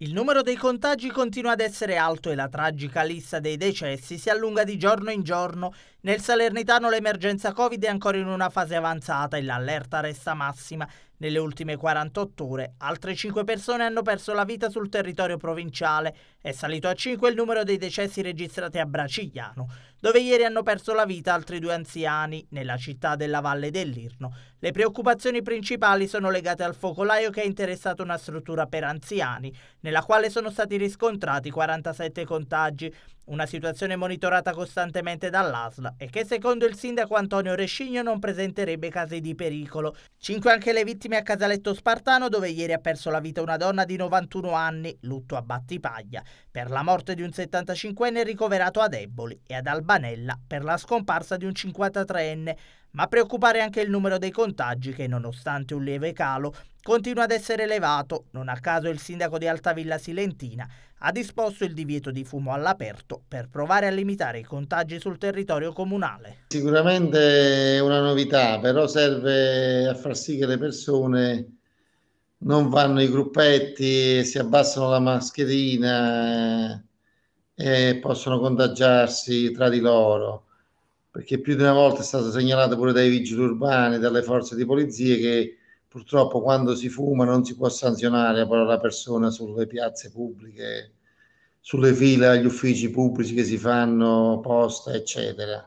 Il numero dei contagi continua ad essere alto e la tragica lista dei decessi si allunga di giorno in giorno. Nel Salernitano l'emergenza Covid è ancora in una fase avanzata e l'allerta resta massima. Nelle ultime 48 ore altre 5 persone hanno perso la vita sul territorio provinciale. È salito a 5 il numero dei decessi registrati a Bracigliano, dove ieri hanno perso la vita altri due anziani nella città della Valle dell'Irno. Le preoccupazioni principali sono legate al focolaio che ha interessato una struttura per anziani, nella quale sono stati riscontrati 47 contagi, una situazione monitorata costantemente dall'ASL e che secondo il sindaco Antonio Rescigno non presenterebbe casi di pericolo. 5 anche le vittime vittime a Casaletto Spartano dove ieri ha perso la vita una donna di 91 anni, lutto a Battipaglia, per la morte di un 75enne ricoverato ad Eboli e ad Albanella per la scomparsa di un 53enne ma preoccupare anche il numero dei contagi che nonostante un lieve calo continua ad essere elevato. Non a caso il sindaco di Altavilla Silentina ha disposto il divieto di fumo all'aperto per provare a limitare i contagi sul territorio comunale. Sicuramente è una novità, però serve a far sì che le persone non vanno i gruppetti, si abbassano la mascherina e possono contagiarsi tra di loro perché più di una volta è stato segnalato pure dai vigili urbani, dalle forze di polizia che purtroppo quando si fuma non si può sanzionare però la persona sulle piazze pubbliche, sulle file agli uffici pubblici che si fanno, posta, eccetera.